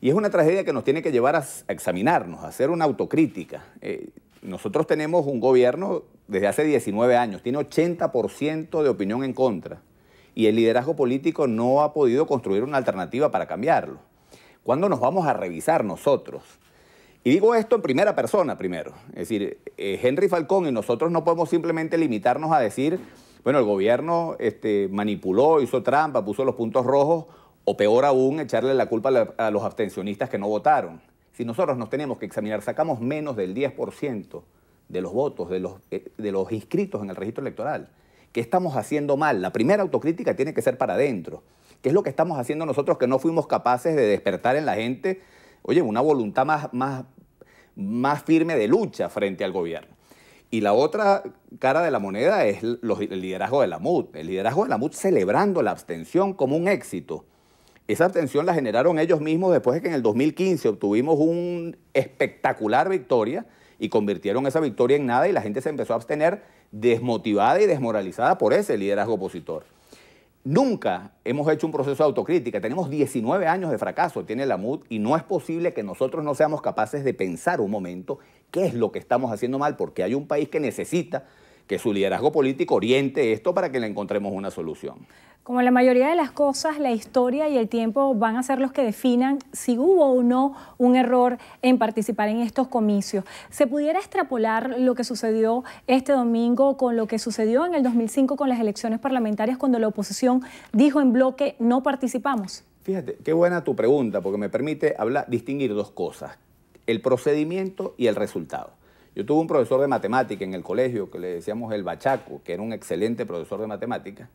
M: Y es una tragedia que nos tiene que llevar a, examinarnos, a hacer una autocrítica. Eh, nosotros tenemos un gobierno desde hace 19 años, tiene 80% de opinión en contra y el liderazgo político no ha podido construir una alternativa para cambiarlo. ¿Cuándo nos vamos a revisar nosotros? Y digo esto en primera persona primero. Es decir, eh, Henry Falcón y nosotros no podemos simplemente limitarnos a decir, bueno, el gobierno este, manipuló, hizo trampa, puso los puntos rojos, o peor aún, echarle la culpa a, los abstencionistas que no votaron. Si nosotros nos tenemos que examinar, sacamos menos del 10% de los votos, eh, de los inscritos en el registro electoral. ¿Qué estamos haciendo mal? La primera autocrítica tiene que ser para adentro. ¿Qué es lo que estamos haciendo nosotros que no fuimos capaces de despertar en la gente, oye, una voluntad más, más, firme de lucha frente al gobierno? Y la otra cara de la moneda es el liderazgo de la MUD. El liderazgo de la MUD celebrando la abstención como un éxito. Esa abstención la generaron ellos mismos después de que en el 2015 obtuvimos una espectacular victoria y convirtieron esa victoria en nada y la gente se empezó a abstener desmotivada y desmoralizada por ese liderazgo opositor. Nunca hemos hecho un proceso de autocrítica. Tenemos 19 años de fracaso, tiene la MUD, y no es posible que nosotros no seamos capaces de pensar un momento qué es lo que estamos haciendo mal, porque hay un país que necesita que su liderazgo político oriente esto para que le encontremos una solución.
B: Como la mayoría de las cosas, la historia y el tiempo van a ser los que definan si hubo o no un error en participar en estos comicios. ¿Se pudiera extrapolar lo que sucedió este domingo con lo que sucedió en el 2005 con las elecciones parlamentarias cuando la oposición dijo en bloque no participamos? Fíjate,
M: qué buena tu pregunta porque me permite hablar, distinguir dos cosas, el procedimiento y el resultado. Yo tuve un profesor de matemática en el colegio que le decíamos el Bachaco, que era un excelente profesor de matemática,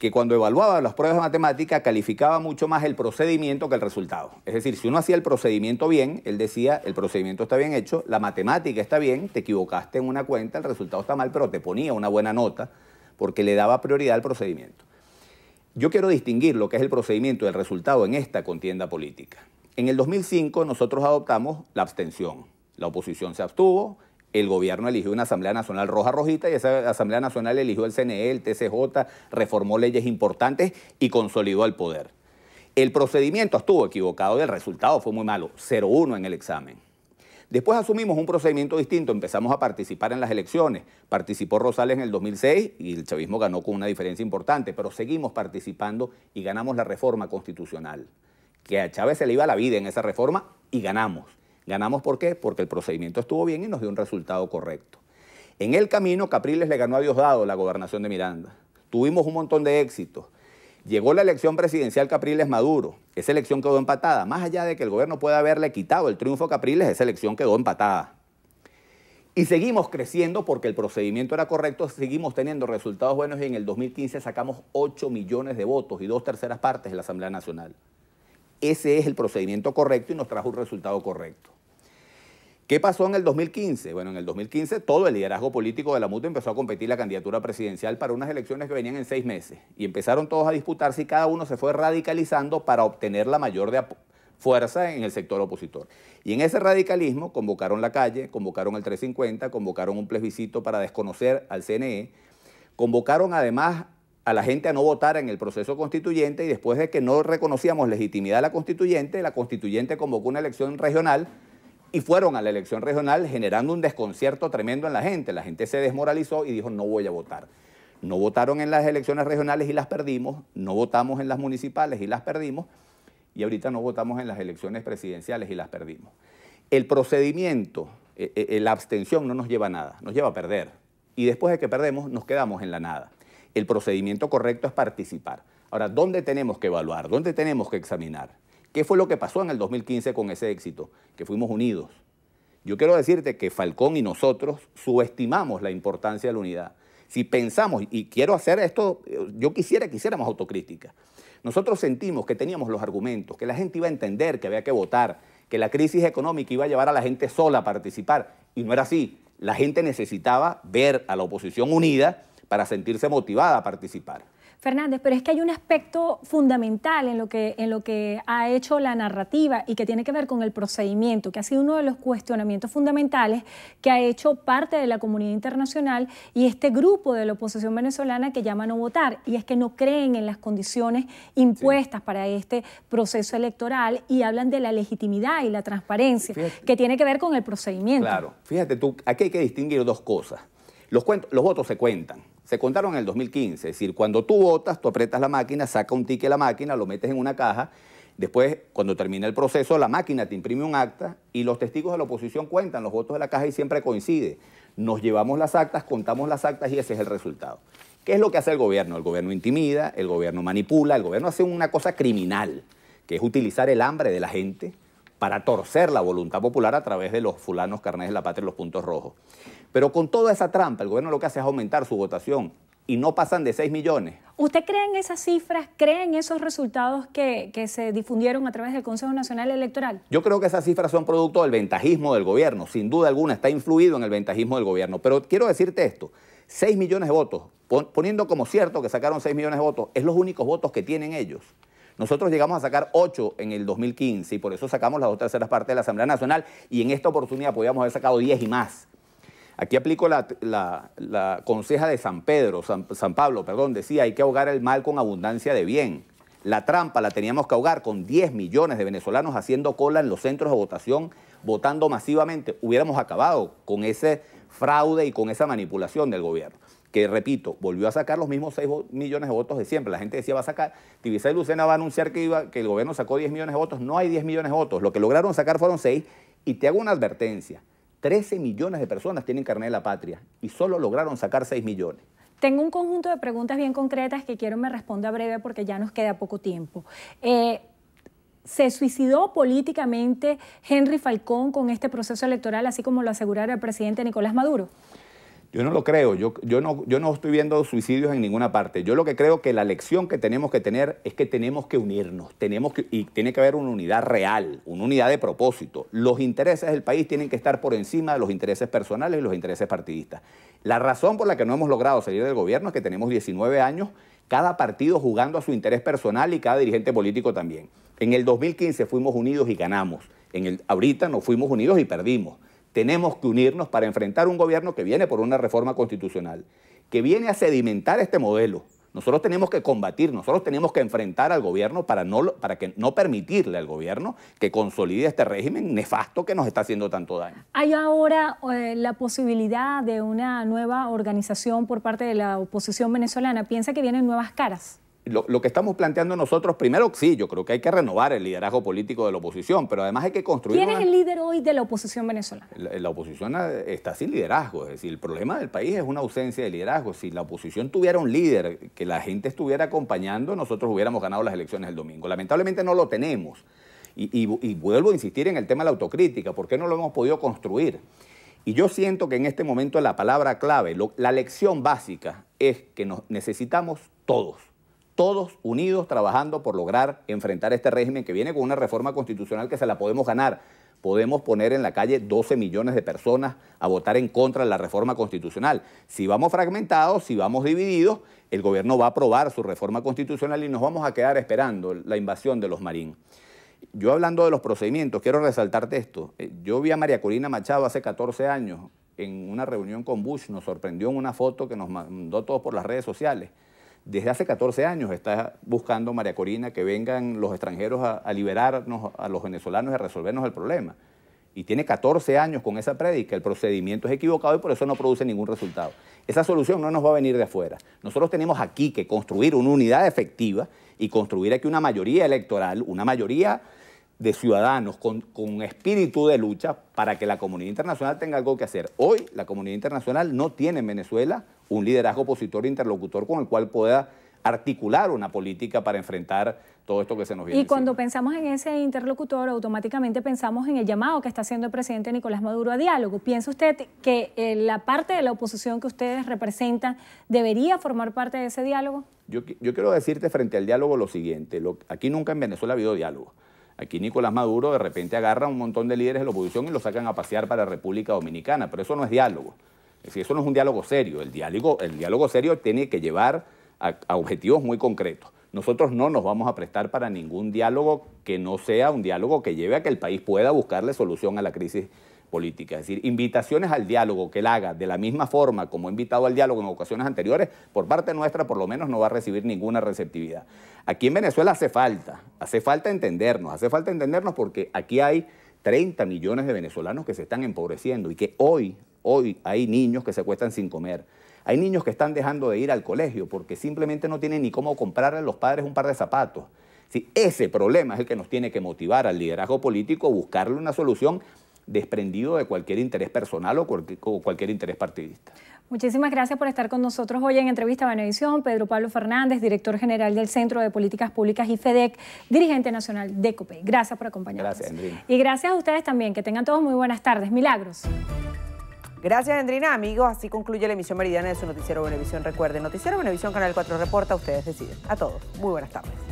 M: que cuando evaluaba las pruebas de matemática calificaba mucho más el procedimiento que el resultado. Es decir, si uno hacía el procedimiento bien, él decía, el procedimiento está bien hecho, la matemática está bien, te equivocaste en una cuenta, el resultado está mal, pero te ponía una buena nota porque le daba prioridad al procedimiento. Yo quiero distinguir lo que es el procedimiento y el resultado en esta contienda política. En el 2005 nosotros adoptamos la abstención la oposición se abstuvo, el gobierno eligió una Asamblea Nacional roja rojita y esa Asamblea Nacional eligió el CNE, el TCJ, reformó leyes importantes y consolidó el poder. El procedimiento estuvo equivocado y el resultado fue muy malo, 0-1 en el examen. Después asumimos un procedimiento distinto, empezamos a participar en las elecciones. Participó Rosales en el 2006 y el chavismo ganó con una diferencia importante, pero seguimos participando y ganamos la reforma constitucional, que a Chávez se le iba la vida en esa reforma y ganamos. Ganamos por qué? Porque el procedimiento estuvo bien y nos dio un resultado correcto. En el camino, Capriles le ganó a Diosdado la gobernación de Miranda. Tuvimos un montón de éxitos. Llegó la elección presidencial Capriles Maduro. Esa elección quedó empatada. Más allá de que el gobierno pueda haberle quitado el triunfo a Capriles, esa elección quedó empatada. Y seguimos creciendo porque el procedimiento era correcto, seguimos teniendo resultados buenos y en el 2015 sacamos 8 millones de votos y dos terceras partes de la Asamblea Nacional. Ese es el procedimiento correcto y nos trajo un resultado correcto. ¿Qué pasó en el 2015? Bueno, en el 2015 todo el liderazgo político de la MUT empezó a competir la candidatura presidencial para unas elecciones que venían en seis meses y empezaron todos a disputarse y cada uno se fue radicalizando para obtener la mayor de fuerza en el sector opositor. Y en ese radicalismo convocaron la calle, convocaron el 350, convocaron un plebiscito para desconocer al CNE, convocaron además a la gente a no votar en el proceso constituyente y después de que no reconocíamos legitimidad a la constituyente, la constituyente convocó una elección regional y fueron a la elección regional generando un desconcierto tremendo en la gente. La gente se desmoralizó y dijo no voy a votar. No votaron en las elecciones regionales y las perdimos, no votamos en las municipales y las perdimos y ahorita no votamos en las elecciones presidenciales y las perdimos. El procedimiento, e, e, e, la abstención no nos lleva a nada, nos lleva a perder. Y después de que perdemos nos quedamos en la nada el procedimiento correcto es participar. Ahora, ¿dónde tenemos que evaluar? ¿Dónde tenemos que examinar? ¿Qué fue lo que pasó en el 2015 con ese éxito? Que fuimos unidos. Yo quiero decirte que Falcón y nosotros subestimamos la importancia de la unidad. Si pensamos, y quiero hacer esto, yo quisiera que hiciéramos autocrítica. Nosotros sentimos que teníamos los argumentos, que la gente iba a entender que había que votar, que la crisis económica iba a llevar a la gente sola a participar. Y no era así. La gente necesitaba ver a la oposición unida para sentirse motivada a participar.
B: Fernández, pero es que hay un aspecto fundamental en lo, que, ha hecho la narrativa y que tiene que ver con el procedimiento, que ha sido uno de los cuestionamientos fundamentales que ha hecho parte de la comunidad internacional y este grupo de la oposición venezolana que llama no votar, y es que no creen en las condiciones impuestas para este proceso electoral y hablan de la legitimidad y la transparencia, que tiene que ver con el procedimiento. Claro,
M: fíjate tú, aquí hay que distinguir dos cosas. Los, los votos se cuentan se contaron en el 2015, es decir, cuando tú votas, tú aprietas la máquina, saca un ticket la máquina, lo metes en una caja, después, cuando termina el proceso, la máquina te imprime un acta y los testigos de la oposición cuentan los votos de la caja y siempre coincide. Nos llevamos las actas, contamos las actas y ese es el resultado. ¿Qué es lo que hace el gobierno? El gobierno intimida, el gobierno manipula, el gobierno hace una cosa criminal, que es utilizar el hambre de la gente para torcer la voluntad popular a través de los fulanos carnés de la patria y los puntos rojos. Pero con toda esa trampa, el gobierno lo que hace es aumentar su votación y no pasan de 6 millones.
B: ¿Usted cree en esas cifras? ¿Cree en esos resultados que, se difundieron a través del Consejo Nacional Electoral?
M: Yo creo que esas cifras son producto del ventajismo del gobierno. Sin duda alguna está influido en el ventajismo del gobierno. Pero quiero decirte esto, 6 millones de votos, poniendo como cierto que sacaron 6 millones de votos, es los únicos votos que tienen ellos. Nosotros llegamos a sacar 8 en el 2015 y por eso sacamos las dos terceras partes de la Asamblea Nacional y en esta oportunidad podíamos haber sacado 10 y más. Aquí aplico la, conceja conseja de San Pedro, San, Pablo, perdón, decía, hay que ahogar el mal con abundancia de bien. La trampa la teníamos que ahogar con 10 millones de venezolanos haciendo cola en los centros de votación, votando masivamente. Hubiéramos acabado con ese fraude y con esa manipulación del gobierno, que repito, volvió a sacar los mismos 6 millones de votos de siempre. La gente decía, va a sacar, Tibisay Lucena va a anunciar que, iba, que el gobierno sacó 10 millones de votos. No hay 10 millones de votos. Lo que lograron sacar fueron 6 y te hago una advertencia 13 millones de personas tienen carnet de la patria y solo lograron sacar 6 millones.
B: Tengo un conjunto de preguntas bien concretas que quiero me responda breve porque ya nos queda poco tiempo. Eh, ¿Se suicidó políticamente Henry Falcón con este proceso electoral, así como lo asegurara el presidente Nicolás Maduro?
M: Yo no lo creo, yo, yo, no, yo no estoy viendo suicidios en ninguna parte. Yo lo que creo que la lección que tenemos que tener es que tenemos que unirnos, tenemos y tiene que haber una unidad real, una unidad de propósito. Los intereses del país tienen que estar por encima de los intereses personales y los intereses partidistas. La razón por la que no hemos logrado salir del gobierno es que tenemos 19 años cada partido jugando a su interés personal y cada dirigente político también. En el 2015 fuimos unidos y ganamos. En el, ahorita nos fuimos unidos y perdimos tenemos que unirnos para enfrentar un gobierno que viene por una reforma constitucional, que viene a sedimentar este modelo. Nosotros tenemos que combatir, nosotros tenemos que enfrentar al gobierno para no, para que no permitirle al gobierno que consolide este régimen nefasto que nos está haciendo tanto daño.
B: Hay ahora eh, la posibilidad de una nueva organización por parte de la oposición venezolana. ¿Piensa que vienen nuevas caras?
M: lo, que estamos planteando nosotros, primero, sí, yo creo que hay que renovar el liderazgo político de la oposición, pero además hay que construir. ¿Quién es el
B: líder hoy de la oposición venezolana?
M: La, oposición eh, está sin liderazgo, es decir, el problema del país es una ausencia de liderazgo. Si la oposición tuviera un líder que la gente estuviera acompañando, nosotros hubiéramos ganado las elecciones el domingo. Lamentablemente no lo tenemos. Y, vuelvo a insistir en el tema de la autocrítica, ¿por qué no lo hemos podido construir? Y yo siento que en este momento la palabra clave, la lección básica es que nos necesitamos todos todos unidos trabajando por lograr enfrentar este régimen que viene con una reforma constitucional que se la podemos ganar. Podemos poner en la calle 12 millones de personas a votar en contra de la reforma constitucional. Si vamos fragmentados, si vamos divididos, el gobierno va a aprobar su reforma constitucional y nos vamos a quedar esperando la invasión de los marín. Yo hablando de los procedimientos, quiero resaltarte esto. Eh, yo vi a María Corina Machado hace 14 años en una reunión con Bush, nos sorprendió en una foto que nos mandó todos por las redes sociales desde hace 14 años está buscando María Corina que vengan los extranjeros a, liberarnos, a los venezolanos y a resolvernos el problema. Y tiene 14 años con esa prédica, el procedimiento es equivocado y por eso no produce ningún resultado. Esa solución no nos va a venir de afuera. Nosotros tenemos aquí que construir una unidad efectiva y construir aquí una mayoría electoral, una mayoría de ciudadanos con, con, espíritu de lucha para que la comunidad internacional tenga algo que hacer. Hoy la comunidad internacional no tiene en Venezuela un liderazgo opositor interlocutor con el cual pueda articular una política para enfrentar todo esto que se nos viene. Y cuando
B: pensamos en ese interlocutor, automáticamente pensamos en el llamado que está haciendo el presidente Nicolás Maduro a diálogo. ¿Piensa usted que eh, la parte de la oposición que ustedes representan debería formar parte de ese diálogo?
M: Yo, quiero decirte frente al diálogo lo siguiente. aquí nunca en Venezuela ha habido diálogo. Aquí Nicolás Maduro de repente agarra a un montón de líderes de la oposición y los sacan a pasear para la República Dominicana, pero eso no es diálogo. Es decir, eso no es un diálogo serio. El diálogo, el diálogo serio tiene que llevar a, a objetivos muy concretos. Nosotros no nos vamos a prestar para ningún diálogo que no sea un diálogo que lleve a que el país pueda buscarle solución a la crisis política. Es decir, invitaciones al diálogo que él haga de la misma forma como ha invitado al diálogo en ocasiones anteriores, por parte nuestra por lo menos no va a recibir ninguna receptividad. Aquí en Venezuela hace falta, hace falta entendernos, hace falta entendernos porque aquí hay 30 millones de venezolanos que se están empobreciendo y que hoy, Hoy hay niños que se cuestan sin comer. Hay niños que están dejando de ir al colegio porque simplemente no tienen ni cómo comprarle a los padres un par de zapatos. ese problema es el que nos tiene que motivar al liderazgo político a buscarle una solución desprendido de cualquier interés personal o cualquier, interés partidista.
B: Muchísimas gracias por estar con nosotros hoy en Entrevista edición, Pedro Pablo Fernández, director general del Centro de Políticas Públicas y FEDEC, dirigente nacional de COPE. Gracias por acompañarnos. Gracias, Andrina. Y gracias a ustedes también. Que tengan todos muy buenas tardes. Milagros.
A: Gracias, Andrina. Amigos, así concluye la emisión meridiana de su noticiero Benevisión. Recuerde, Noticiero Benevisión, Canal 4 reporta, ustedes deciden. A todos, muy buenas tardes.